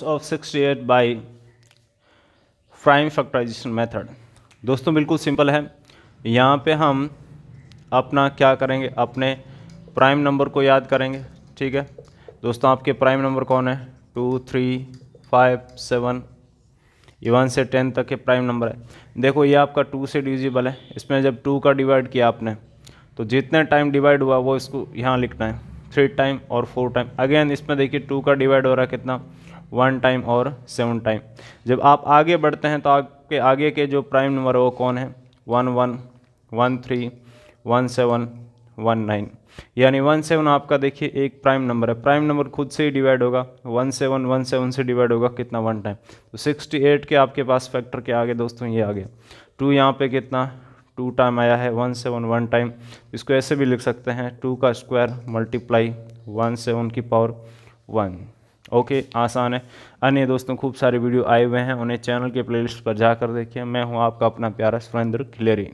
of 68 by prime factorization method दोस्तों बिल्कुल simple है यहाँ पे हम अपना क्या करेंगे अपने प्राइम नंबर को याद करेंगे ठीक है दोस्तों आपके प्राइम नंबर कौन है two three five seven even से टेन तक के प्राइम नंबर है देखो ये आपका टू से डिविजिबल है इसमें जब टू का डिवाइड किया आपने तो जितने टाइम डिवाइड हुआ वो इसको यहाँ लिखना है थ्री टाइम और फोर टाइम अगेन इसमें देखिए टू का डिवाइड हो रहा है कितना वन टाइम और सेवन टाइम जब आप आगे बढ़ते हैं तो आपके आगे के जो प्राइम नंबर वो कौन है one one one three one seven one nine यानी वन सेवन आपका देखिए एक प्राइम नंबर है प्राइम नंबर खुद से ही डिवाइड होगा वन सेवन वन सेवन से डिवाइड होगा कितना वन टाइम तो सिक्सटी एट के आपके पास फैक्टर के आगे दोस्तों ये आ गया टू यहाँ पे कितना टू टाइम आया है वन सेवन वन टाइम इसको ऐसे भी लिख सकते हैं टू का स्क्वायर मल्टीप्लाई वन सेवन की पावर वन ओके आसान है अन्य दोस्तों खूब सारे वीडियो आए हुए हैं उन्हें चैनल के प्लेलिस्ट पर जाकर देखिए मैं हूँ आपका अपना प्यारा सुरेंद्र खिलेरी